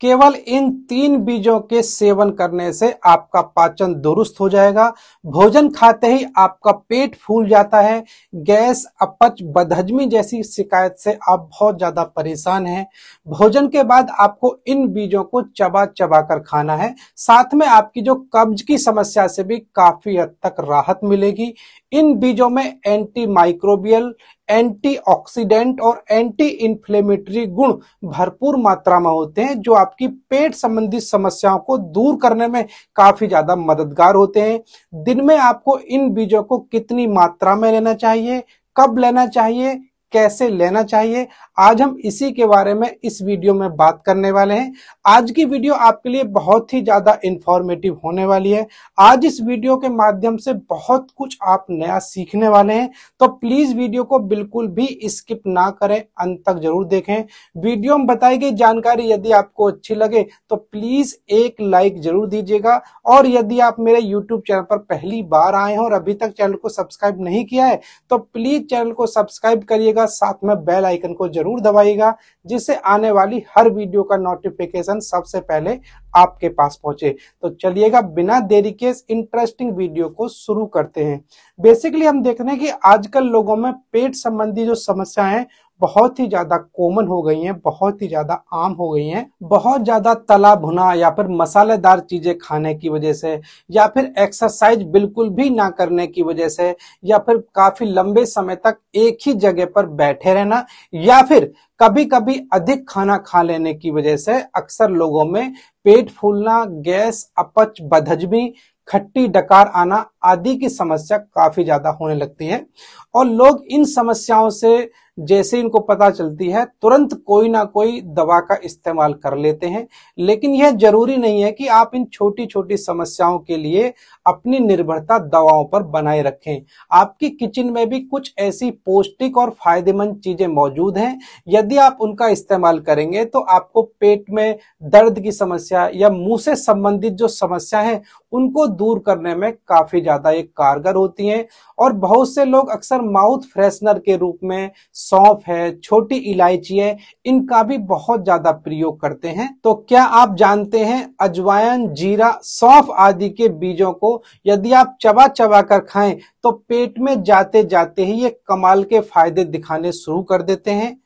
केवल इन तीन बीजों के सेवन करने से आपका पाचन दुरुस्त हो जाएगा भोजन खाते ही आपका पेट फूल जाता है गैस अपच बदहजमी जैसी शिकायत से आप बहुत ज्यादा परेशान हैं भोजन के बाद आपको इन बीजों को चबा चबा कर खाना है साथ में आपकी जो कब्ज की समस्या से भी काफी हद तक राहत मिलेगी इन बीजों में एंटी माइक्रोबियल एंटीऑक्सीडेंट और एंटी इन्फ्लेमेटरी गुण भरपूर मात्रा में होते हैं जो आपकी पेट संबंधी समस्याओं को दूर करने में काफी ज्यादा मददगार होते हैं दिन में आपको इन बीजों को कितनी मात्रा में लेना चाहिए कब लेना चाहिए कैसे लेना चाहिए आज हम इसी के बारे में इस वीडियो में बात करने वाले हैं आज की वीडियो आपके लिए बहुत ही ज़्यादा इंफॉर्मेटिव होने वाली है आज इस वीडियो के माध्यम से बहुत कुछ आप नया सीखने वाले हैं तो प्लीज़ वीडियो को बिल्कुल भी स्किप ना करें अंत तक जरूर देखें वीडियो में बताई गई जानकारी यदि आपको अच्छी लगे तो प्लीज़ एक लाइक जरूर दीजिएगा और यदि आप मेरे यूट्यूब चैनल पर पहली बार आए हैं और अभी तक चैनल को सब्सक्राइब नहीं किया है तो प्लीज़ चैनल को सब्सक्राइब करिएगा दीजिएगा साथ में बेल आइकन को जरूर दबाइएगा जिससे आने वाली हर वीडियो का नोटिफिकेशन सबसे पहले आपके पास पहुंचे तो चलिएगा बिना देरी के इस इंटरेस्टिंग वीडियो को शुरू करते हैं बेसिकली हम देख रहे हैं कि आजकल लोगों में पेट संबंधी जो समस्याएं हैं बहुत ही ज्यादा कॉमन हो गई हैं बहुत ही ज्यादा आम हो गई हैं बहुत ज्यादा तला भुना या फिर मसालेदार चीजें खाने की वजह से या फिर एक्सरसाइज बिल्कुल भी ना करने की वजह से या फिर काफी लंबे समय तक एक ही जगह पर बैठे रहना या फिर कभी कभी अधिक खाना खा लेने की वजह से अक्सर लोगों में पेट फूलना गैस अपच बदहजमी खट्टी डकार आना आदि की समस्या काफी ज्यादा होने लगती है और लोग इन समस्याओं से जैसे इनको पता चलती है तुरंत कोई ना कोई दवा का इस्तेमाल कर लेते हैं लेकिन यह जरूरी नहीं है कि आप इन छोटी छोटी समस्याओं के लिए अपनी निर्भरता दवाओं पर बनाए रखें आपकी किचन में भी कुछ ऐसी पौष्टिक और फायदेमंद चीजें मौजूद हैं यदि आप उनका इस्तेमाल करेंगे तो आपको पेट में दर्द की समस्या या मुंह से संबंधित जो समस्या है उनको दूर करने में काफी ज्यादा ये कारगर होती है और बहुत से लोग अक्सर माउथ फ्रेशनर के रूप में सौंफ है छोटी इलायची है इनका भी बहुत ज्यादा प्रयोग करते हैं तो क्या आप जानते हैं अजवायन जीरा सौंफ आदि के बीजों को यदि आप चबा चबा कर खाएं तो पेट में जाते जाते ही ये कमाल के फायदे दिखाने शुरू कर देते हैं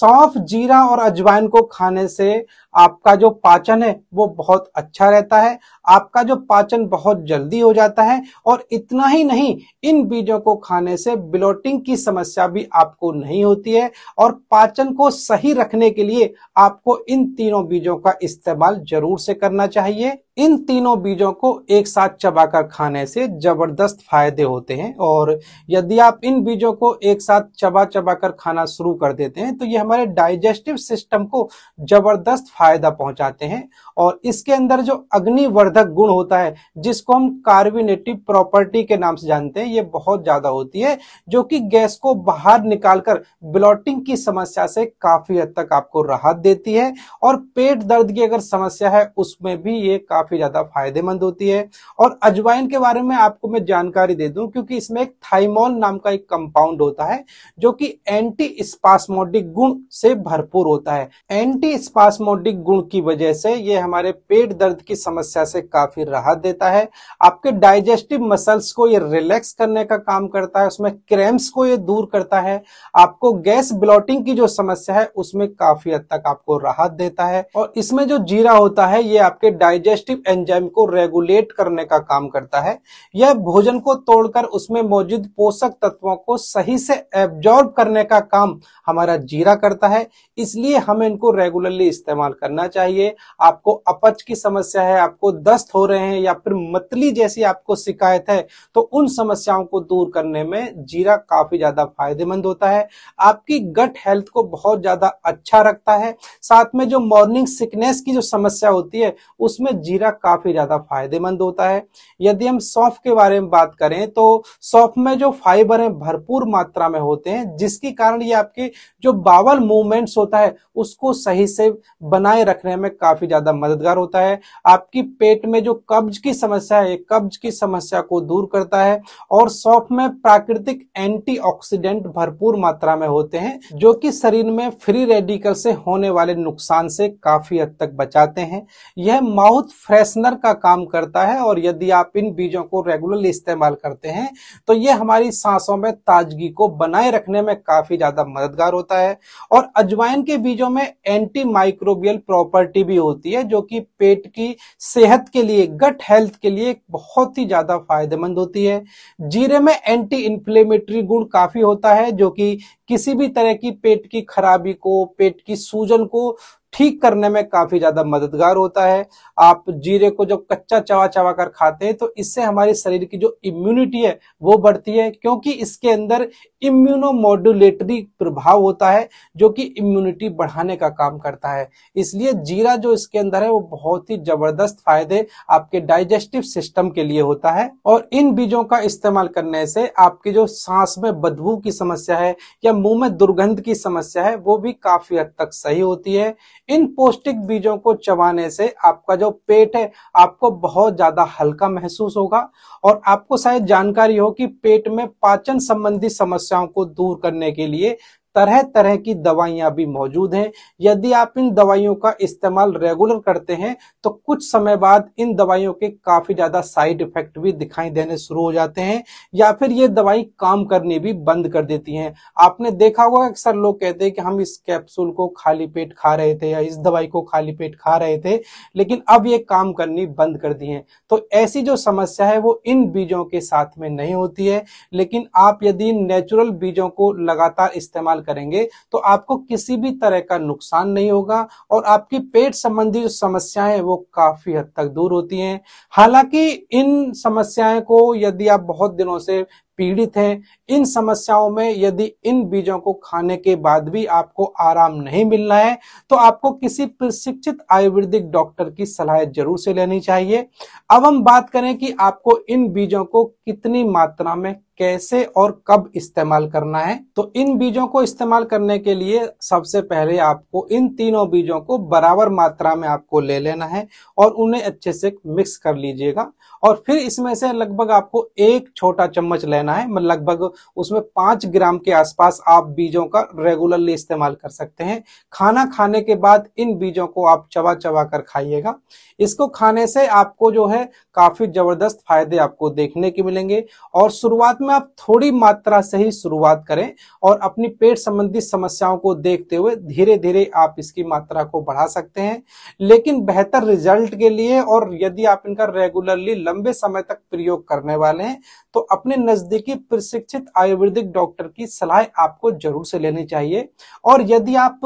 सौंफ जीरा और अजवाइन को खाने से आपका जो पाचन है वो बहुत अच्छा रहता है आपका जो पाचन बहुत जल्दी हो जाता है और इतना ही नहीं इन बीजों को खाने से ब्लोटिंग की समस्या भी आपको नहीं होती है और पाचन को सही रखने के लिए आपको इन तीनों बीजों का इस्तेमाल जरूर से करना चाहिए इन तीनों बीजों को एक साथ चबाकर खाने से जबरदस्त फायदे होते हैं और यदि आप इन बीजों को एक साथ चबा चबा खाना शुरू कर देते हैं तो ये हमारे डाइजेस्टिव सिस्टम को जबरदस्त फायदा पहुंचाते हैं और इसके अंदर जो अग्निवर्धक गुण होता है जिसको हम कार्बिनेटिव प्रॉपर्टी के नाम से जानते हैं ये बहुत ज्यादा होती है जो कि गैस को बाहर निकालकर ब्लॉटिंग की समस्या से काफी हद तक आपको राहत देती है और पेट दर्द की अगर समस्या है उसमें भी ये काफी ज्यादा फायदेमंद होती है और अजवाइन के बारे में आपको मैं जानकारी दे दूं क्योंकि इसमें एक थाइमोल नाम का एक कंपाउंड होता है जो कि एंटी स्पास्मोडिक गुण से भरपूर होता है एंटी स्पास्मोडिक आयुर्वेदिक गुण की वजह से ये हमारे पेट दर्द की समस्या से काफी राहत देता है आपके डाइजेस्टिव मसल्स को ये रिलैक्स करने का काम करता है उसमें क्रेम्स को ये दूर करता है आपको गैस ब्लॉटिंग की जो समस्या है उसमें काफी हद तक आपको राहत देता है और इसमें जो जीरा होता है ये आपके डाइजेस्टिव एंजाइम को रेगुलेट करने का काम करता है यह भोजन को तोड़कर उसमें मौजूद पोषक तत्वों को सही से एब्जॉर्ब करने का काम हमारा जीरा करता है इसलिए हमें इनको रेगुलरली इस्तेमाल करना चाहिए आपको अपच की समस्या है आपको दस्त हो रहे हैं या फिर मतली जैसी आपको शिकायत है तो उन समस्याओं को दूर करने में जीरा काफी ज्यादा फायदेमंद होता है आपकी गट हेल्थ को बहुत ज्यादा अच्छा रखता है साथ में जो मॉर्निंग सिकनेस की जो समस्या होती है उसमें जीरा काफी ज्यादा फायदेमंद होता है यदि हम सौंफ के बारे में बात करें तो सौंफ में जो फाइबर है भरपूर मात्रा में होते हैं जिसके कारण ये आपके जो बावल मूवमेंट्स होता है उसको सही से बना बनाए रखने में काफी ज्यादा मददगार होता है आपकी पेट में जो कब्ज की समस्या है कब्ज की समस्या को दूर करता है और सौंफ में प्राकृतिक एंटीऑक्सीडेंट भरपूर मात्रा में होते हैं जो कि शरीर में फ्री रेडिकल से होने वाले नुकसान से काफी हद तक बचाते हैं यह माउथ फ्रेशनर का काम करता है और यदि आप इन बीजों को रेगुलरली इस्तेमाल करते हैं तो यह हमारी सांसों में ताजगी को बनाए रखने में काफी ज्यादा मददगार होता है और अजवाइन के बीजों में एंटी माइक्रोबियल इंटेलेक्चुअल प्रॉपर्टी भी होती है जो कि पेट की सेहत के लिए गट हेल्थ के लिए बहुत ही ज्यादा फायदेमंद होती है जीरे में एंटी इंफ्लेमेटरी गुण काफी होता है जो कि किसी भी तरह की पेट की खराबी को पेट की सूजन को ठीक करने में काफी ज्यादा मददगार होता है आप जीरे को जब कच्चा चवा चवा कर खाते हैं तो इससे हमारे शरीर की जो इम्यूनिटी है वो बढ़ती है क्योंकि इसके अंदर इम्यूनोमोडुलेटरी प्रभाव होता है जो कि इम्यूनिटी बढ़ाने का काम करता है इसलिए जीरा जो इसके अंदर है वो बहुत ही जबरदस्त फायदे आपके डाइजेस्टिव सिस्टम के लिए होता है और इन बीजों का इस्तेमाल करने से आपकी जो सांस में बदबू की समस्या है या मुंह में दुर्गंध की समस्या है वो भी काफी हद तक सही होती है इन पौष्टिक बीजों को चबाने से आपका जो पेट है आपको बहुत ज्यादा हल्का महसूस होगा और आपको शायद जानकारी हो कि पेट में पाचन संबंधी समस्या समस्याओं को दूर करने के लिए तरह तरह की दवाइयां भी मौजूद हैं यदि आप इन दवाइयों का इस्तेमाल रेगुलर करते हैं तो कुछ समय बाद इन दवाइयों के काफी ज्यादा साइड इफेक्ट भी दिखाई देने शुरू हो जाते हैं या फिर ये दवाई काम करनी भी बंद कर देती हैं आपने देखा होगा अक्सर लोग कहते हैं कि हम इस कैप्सूल को खाली पेट खा रहे थे या इस दवाई को खाली पेट खा रहे थे लेकिन अब ये काम करनी बंद कर दी है तो ऐसी जो समस्या है वो इन बीजों के साथ में नहीं होती है लेकिन आप यदि नेचुरल बीजों को लगातार इस्तेमाल करेंगे तो आपको किसी भी तरह का नुकसान नहीं होगा और आपकी पेट संबंधी जो समस्याएं वो काफी हद तक दूर होती हैं हालांकि इन समस्याएं को यदि आप बहुत दिनों से पीड़ित हैं इन समस्याओं में यदि इन बीजों को खाने के बाद भी आपको आराम नहीं मिलना है तो आपको किसी प्रशिक्षित आयुर्वेदिक डॉक्टर की सलाह जरूर से लेनी चाहिए अब हम बात करें कि आपको इन बीजों को कितनी मात्रा में कैसे और कब इस्तेमाल करना है तो इन बीजों को इस्तेमाल करने के लिए सबसे पहले आपको इन तीनों बीजों को बराबर मात्रा में आपको ले लेना है और उन्हें अच्छे से मिक्स कर लीजिएगा और फिर इसमें से लगभग आपको एक छोटा चम्मच लेना लेना है लगभग उसमें पांच ग्राम के आसपास आप बीजों का रेगुलरली इस्तेमाल कर सकते हैं खाना खाने के बाद इन बीजों को आप चबा चबा कर खाइएगा इसको खाने से आपको जो है काफी जबरदस्त फायदे आपको देखने के मिलेंगे और शुरुआत में आप थोड़ी मात्रा से ही शुरुआत करें और अपनी पेट संबंधी समस्याओं को देखते हुए धीरे धीरे आप इसकी मात्रा को बढ़ा सकते हैं लेकिन बेहतर रिजल्ट के लिए और यदि आप इनका रेगुलरली लंबे समय तक प्रयोग करने वाले हैं तो अपने नजदीक देखिए प्रशिक्षित आयुर्वेदिक डॉक्टर की सलाह आपको जरूर से लेनी चाहिए और यदि आप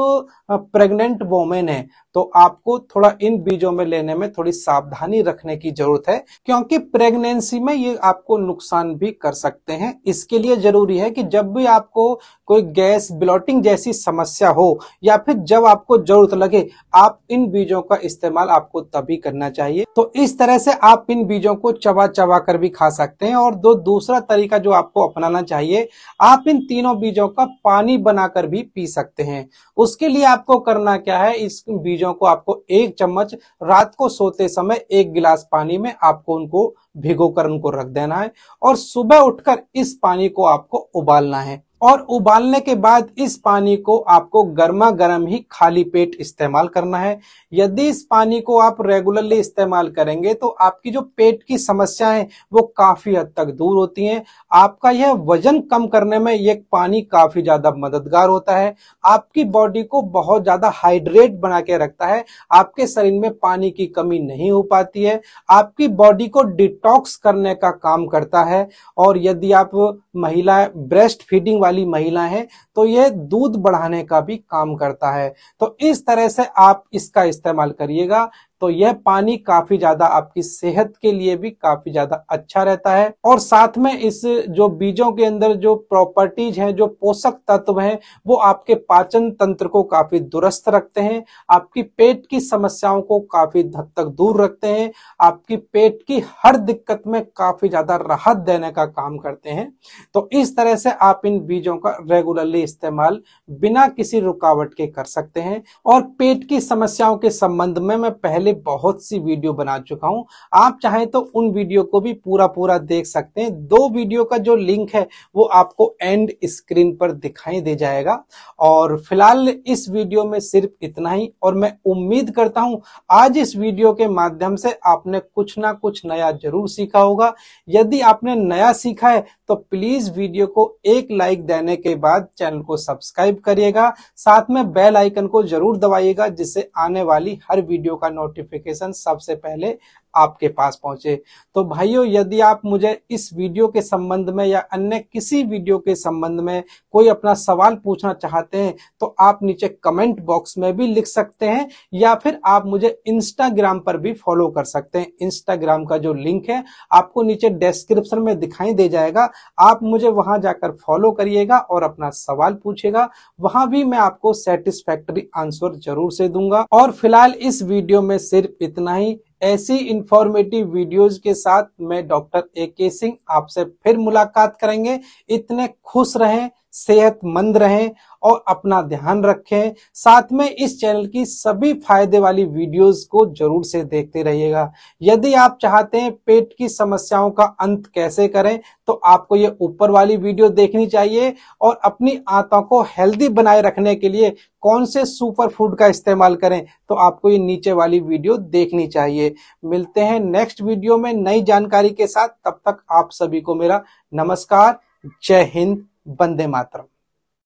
प्रेग्नेंट वोमेन है तो आपको थोड़ा इन बीजों में लेने में थोड़ी सावधानी रखने की जरूरत है क्योंकि प्रेगनेंसी में ये आपको नुकसान भी कर सकते हैं इसके लिए जरूरी है कि जब भी आपको कोई गैस ब्लॉटिंग जैसी समस्या हो या फिर जब आपको जरूरत लगे आप इन बीजों का इस्तेमाल आपको तभी करना चाहिए तो इस तरह से आप इन बीजों को चबा चबा कर भी खा सकते हैं और दो दूसरा तरीका जो आपको अपनाना चाहिए आप इन तीनों बीजों का पानी बनाकर भी पी सकते हैं उसके लिए आपको करना क्या है इस बीज चीजों को आपको एक चम्मच रात को सोते समय एक गिलास पानी में आपको उनको भिगोकर उनको रख देना है और सुबह उठकर इस पानी को आपको उबालना है और उबालने के बाद इस पानी को आपको गर्मा गर्म ही खाली पेट इस्तेमाल करना है यदि इस पानी को आप रेगुलरली इस्तेमाल करेंगे तो आपकी जो पेट की समस्या वो काफी हद तक दूर होती हैं आपका यह वजन कम करने में यह पानी काफी ज्यादा मददगार होता है आपकी बॉडी को बहुत ज्यादा हाइड्रेट बना के रखता है आपके शरीर में पानी की कमी नहीं हो पाती है आपकी बॉडी को डिटॉक्स करने का काम करता है और यदि आप महिला ब्रेस्ट फीडिंग वाली महिला है तो यह दूध बढ़ाने का भी काम करता है तो इस तरह से आप इसका इस्तेमाल करिएगा तो यह पानी काफी ज्यादा आपकी सेहत के लिए भी काफी ज्यादा अच्छा रहता है और साथ में इस जो बीजों के अंदर जो प्रॉपर्टीज हैं जो पोषक तत्व हैं वो आपके पाचन तंत्र को काफी दुरुस्त रखते हैं आपकी पेट की समस्याओं को काफी हद तक दूर रखते हैं आपकी पेट की हर दिक्कत में काफी ज्यादा राहत देने का काम करते हैं तो इस तरह से आप इन बीजों का रेगुलरली इस्तेमाल बिना किसी रुकावट के कर सकते हैं और पेट की समस्याओं के संबंध में मैं पहले पहले बहुत सी वीडियो बना चुका हूं आप चाहें तो उन वीडियो को भी पूरा पूरा देख सकते हैं दो वीडियो का जो लिंक है वो आपको एंड स्क्रीन पर दिखाई दे जाएगा और फिलहाल इस वीडियो में सिर्फ इतना ही और मैं उम्मीद करता हूं आज इस वीडियो के माध्यम से आपने कुछ ना कुछ नया जरूर सीखा होगा यदि आपने नया सीखा है तो प्लीज वीडियो को एक लाइक देने के बाद चैनल को सब्सक्राइब करिएगा साथ में बेल आइकन को जरूर दबाइएगा जिससे आने वाली हर वीडियो का नोटिस नोटिफिकेशन सबसे पहले आपके पास पहुंचे तो भाइयों यदि आप मुझे इस वीडियो के संबंध में या अन्य किसी वीडियो के संबंध में कोई अपना सवाल पूछना चाहते हैं तो आप नीचे कमेंट बॉक्स में भी लिख सकते हैं या फिर आप मुझे इंस्टाग्राम पर भी फॉलो कर सकते हैं इंस्टाग्राम का जो लिंक है आपको नीचे डिस्क्रिप्शन में दिखाई दे जाएगा आप मुझे वहां जाकर फॉलो करिएगा और अपना सवाल पूछेगा वहां भी मैं आपको सेटिस्फैक्ट्री आंसर जरूर से दूंगा और फिलहाल इस वीडियो में सिर्फ इतना ही ऐसी इंफॉर्मेटिव वीडियोस के साथ मैं डॉक्टर ए के सिंह आपसे फिर मुलाकात करेंगे इतने खुश रहें सेहतमंद रहें और अपना ध्यान रखें साथ में इस चैनल की सभी फायदे वाली वीडियोस को जरूर से देखते रहिएगा यदि आप चाहते हैं पेट की समस्याओं का अंत कैसे करें तो आपको ये ऊपर वाली वीडियो देखनी चाहिए और अपनी आंतों को हेल्दी बनाए रखने के लिए कौन से सुपर फूड का इस्तेमाल करें तो आपको ये नीचे वाली वीडियो देखनी चाहिए मिलते हैं नेक्स्ट वीडियो में नई जानकारी के साथ तब तक आप सभी को मेरा नमस्कार जय हिंद वंदे मातरम